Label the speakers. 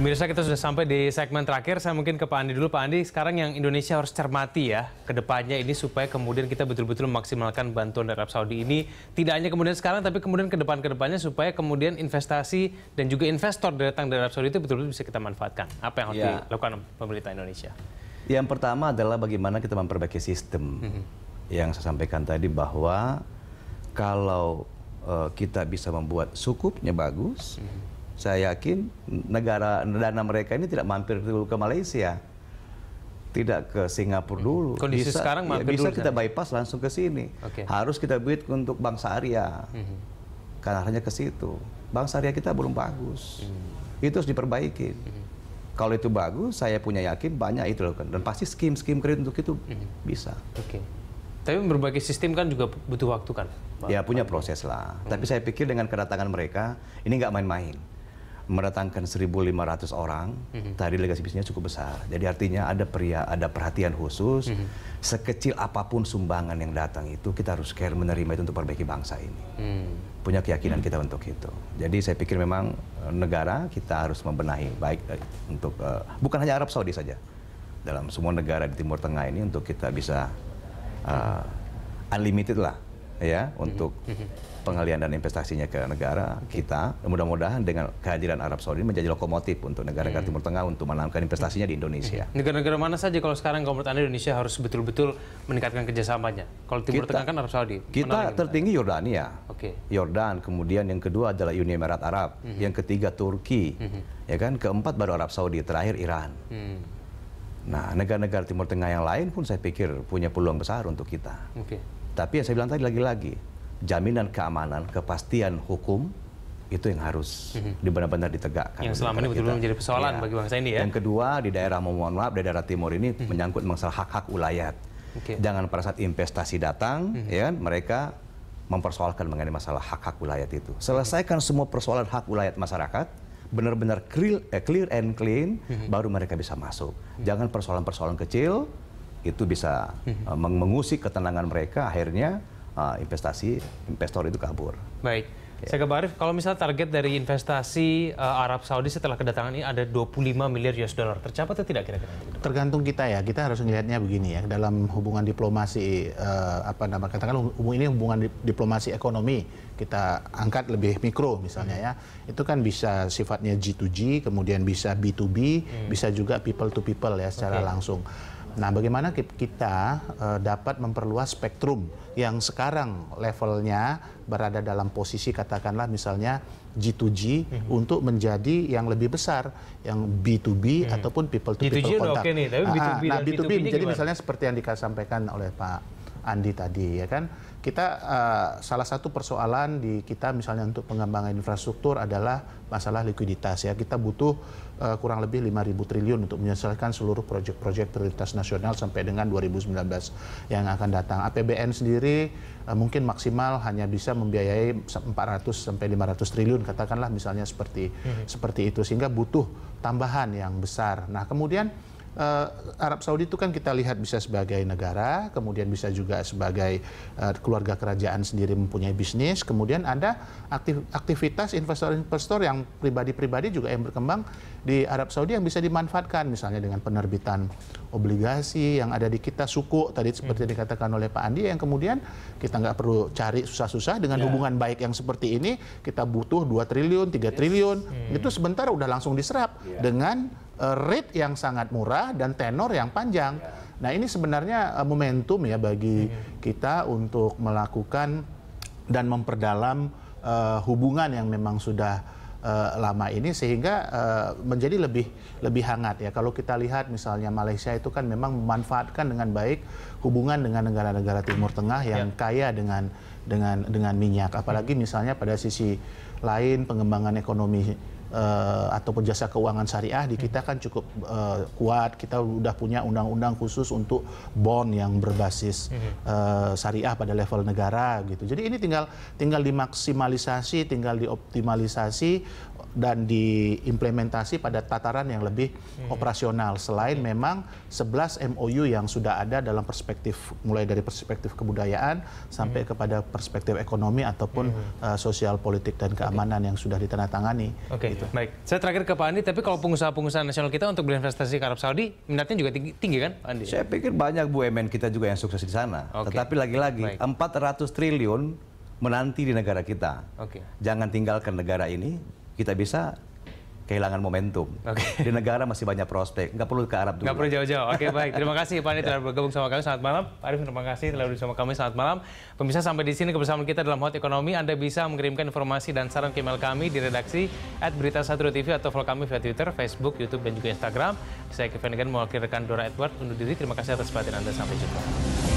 Speaker 1: Pemirsa kita sudah sampai di segmen terakhir, saya mungkin ke Pak Andi dulu. Pak Andi, sekarang yang Indonesia harus cermati ya ke depannya ini supaya kemudian kita betul-betul memaksimalkan bantuan dari Arab Saudi ini. Tidak hanya kemudian sekarang, tapi kemudian ke depan-ke depannya supaya kemudian investasi dan juga investor datang dari Arab Saudi itu betul-betul bisa kita manfaatkan. Apa yang harus ya. dilakukan pemerintah Indonesia?
Speaker 2: Yang pertama adalah bagaimana kita memperbaiki sistem. Mm-hmm. Yang saya sampaikan tadi bahwa kalau uh, kita bisa membuat sukupnya bagus, mm-hmm saya yakin negara dana mereka ini tidak mampir dulu ke Malaysia, tidak ke Singapura hmm. dulu. Kondisi bisa, sekarang ya, mampir ya, bisa dulu kita sana. bypass langsung ke sini. Okay. Harus kita buat untuk bangsa Arya, hmm karena hanya ke situ. Bangsa Arya kita belum bagus, hmm itu harus diperbaiki. hmm Kalau itu bagus, saya punya yakin banyak itu loh kan. Dan pasti skim-skim kredit untuk itu hmm bisa. Oke. Okay.
Speaker 1: Tapi berbagai sistem kan juga butuh waktu kan? Ya
Speaker 2: punya proses lah. Hmm. Tapi saya pikir dengan kedatangan mereka, ini nggak main-main mendatangkan 1.500 orang, mm-hmm. tadi legasi bisnisnya cukup besar. Jadi artinya ada pria, ada perhatian khusus. Mm-hmm. Sekecil apapun sumbangan yang datang itu kita harus care menerima itu untuk perbaiki bangsa ini. Mm. Punya keyakinan mm. kita untuk itu. Jadi saya pikir memang eh, negara kita harus membenahi baik eh, untuk eh, bukan hanya Arab Saudi saja. Dalam semua negara di Timur Tengah ini untuk kita bisa eh, unlimited lah ya mhm. untuk mhm. pengalian dan investasinya ke negara kita. Mudah-mudahan dengan kehadiran Arab Saudi menjadi lokomotif untuk negara-negara iya, iya. Timur Tengah untuk menanamkan investasinya di mhm. Indonesia.
Speaker 1: Negara-negara mana saja kalau sekarang kalau menurut Anda Indonesia harus betul-betul meningkatkan kerjasamanya? Kalau Timur kita, Tengah kan Arab Saudi. Kita
Speaker 2: tertinggi Yordania. Oke. Okay. Yordan, kemudian yang kedua adalah Uni Emirat Arab, mm -hmm. yang ketiga Turki, mm -hmm. ya kan, keempat baru Arab Saudi, terakhir Iran. Mm. Nah, negara-negara Timur Tengah yang lain pun saya pikir punya peluang besar untuk kita. Oke. Okay. Tapi yang saya bilang tadi lagi-lagi, jaminan keamanan, kepastian hukum itu yang harus mhm. benar-benar ditegakkan. Yang selama ini betul-betul menjadi persoalan ya. bagi bangsa ini ya. Yang kedua di daerah mohon maaf di daerah timur ini hmm. menyangkut masalah hak-hak ulayat. Okay. Jangan pada saat investasi datang, hmm. ya kan mereka mempersoalkan mengenai masalah hak-hak ulayat itu. Selesaikan semua persoalan hak ulayat masyarakat, benar-benar clear, eh, clear and clean, mm -hmm. baru mereka bisa masuk. Mm -hmm. Jangan persoalan-persoalan kecil, itu bisa uh, mengusik ketenangan mereka akhirnya uh, investasi
Speaker 3: investor itu kabur.
Speaker 1: Baik. Ya. Saya ke Barif, kalau misalnya target dari investasi uh, Arab Saudi setelah kedatangan ini ada 25 miliar US dollar, tercapai atau tidak kira-kira?
Speaker 3: Tergantung kita ya, kita harus melihatnya begini ya, dalam hubungan diplomasi, uh, apa namanya katakan umum ini hubungan diplomasi ekonomi, kita angkat lebih mikro misalnya ya, itu kan bisa sifatnya G2G, kemudian bisa B2B, hmm. bisa juga people to people ya secara okay. langsung. Nah, bagaimana kita uh, dapat memperluas spektrum yang sekarang levelnya berada dalam posisi katakanlah misalnya G2G mm-hmm. untuk menjadi yang lebih besar, yang B2B mm-hmm. ataupun people to people G2G contact. Oke nih, tapi B2B ah, ah. nah, B2B, B2B jadi gimana? misalnya seperti yang dikasampaikan oleh Pak Andi tadi ya kan kita uh, salah satu persoalan di kita misalnya untuk pengembangan infrastruktur adalah masalah likuiditas ya kita butuh uh, kurang lebih 5.000 triliun untuk menyelesaikan seluruh proyek-proyek prioritas nasional sampai dengan 2019 yang akan datang APBN sendiri uh, mungkin maksimal hanya bisa membiayai 400 sampai 500 triliun katakanlah misalnya seperti mm -hmm. seperti itu sehingga butuh tambahan yang besar nah kemudian uh, Arab Saudi itu kan kita lihat bisa sebagai negara, kemudian bisa juga sebagai uh, keluarga kerajaan sendiri mempunyai bisnis, kemudian ada aktif, aktivitas investor-investor yang pribadi-pribadi juga yang berkembang di Arab Saudi yang bisa dimanfaatkan, misalnya dengan penerbitan obligasi yang ada di kita suku tadi seperti hmm. dikatakan oleh Pak Andi yang kemudian kita nggak perlu cari susah-susah dengan yeah. hubungan baik yang seperti ini kita butuh 2 triliun, 3 yes. triliun hmm. itu sebentar udah langsung diserap yeah. dengan Eh, rate yang sangat murah dan tenor yang panjang. Ya. Nah ini sebenarnya eh, momentum ya bagi hmm. kita untuk melakukan dan memperdalam uh, hubungan yang memang sudah uh, lama ini sehingga uh, menjadi lebih lebih hangat ya. Kalau kita lihat misalnya Malaysia itu kan memang memanfaatkan dengan baik hubungan dengan negara-negara Timur Tengah yang ya. kaya dengan dengan dengan minyak. Apalagi misalnya pada sisi lain pengembangan ekonomi uh, ataupun jasa keuangan syariah di kita kan cukup uh, kuat. Kita sudah punya undang-undang khusus untuk bond yang berbasis uh, syariah pada level negara gitu. Jadi ini tinggal tinggal dimaksimalisasi, tinggal dioptimalisasi dan diimplementasi pada tataran yang lebih hmm. operasional selain memang 11 MOU yang sudah ada dalam perspektif mulai dari perspektif kebudayaan sampai hmm. kepada perspektif ekonomi ataupun hmm. uh, sosial politik dan keamanan okay. yang sudah ditandatangani.
Speaker 1: Okay. Gitu gitu. Baik, saya terakhir ke Pak Andi, tapi kalau pengusaha-pengusaha nasional kita untuk berinvestasi ke Arab Saudi, minatnya juga tinggi, tinggi kan
Speaker 2: Andi? Saya pikir banyak bu BUMN kita juga yang sukses di sana. Okay. Tetapi lagi-lagi, 400 triliun menanti di negara kita. Okay. Jangan tinggalkan negara ini, kita bisa kehilangan momentum. Okay. Di negara masih banyak prospek, nggak perlu ke Arab dulu. Nggak perlu jauh-jauh. Oke okay,
Speaker 1: baik, terima kasih Pak Andi telah bergabung sama kami. Selamat malam. Pak Arif, terima kasih telah bersama kami. Selamat malam. Pemirsa sampai di sini kebersamaan kita dalam Hot Ekonomi. Anda bisa mengirimkan informasi dan saran ke email kami di redaksi at berita satu TV atau follow kami via Twitter, Facebook, YouTube, dan juga Instagram. Saya Kevin Egan, mewakili rekan Dora Edward. Undur diri, terima kasih atas perhatian Anda. Sampai jumpa.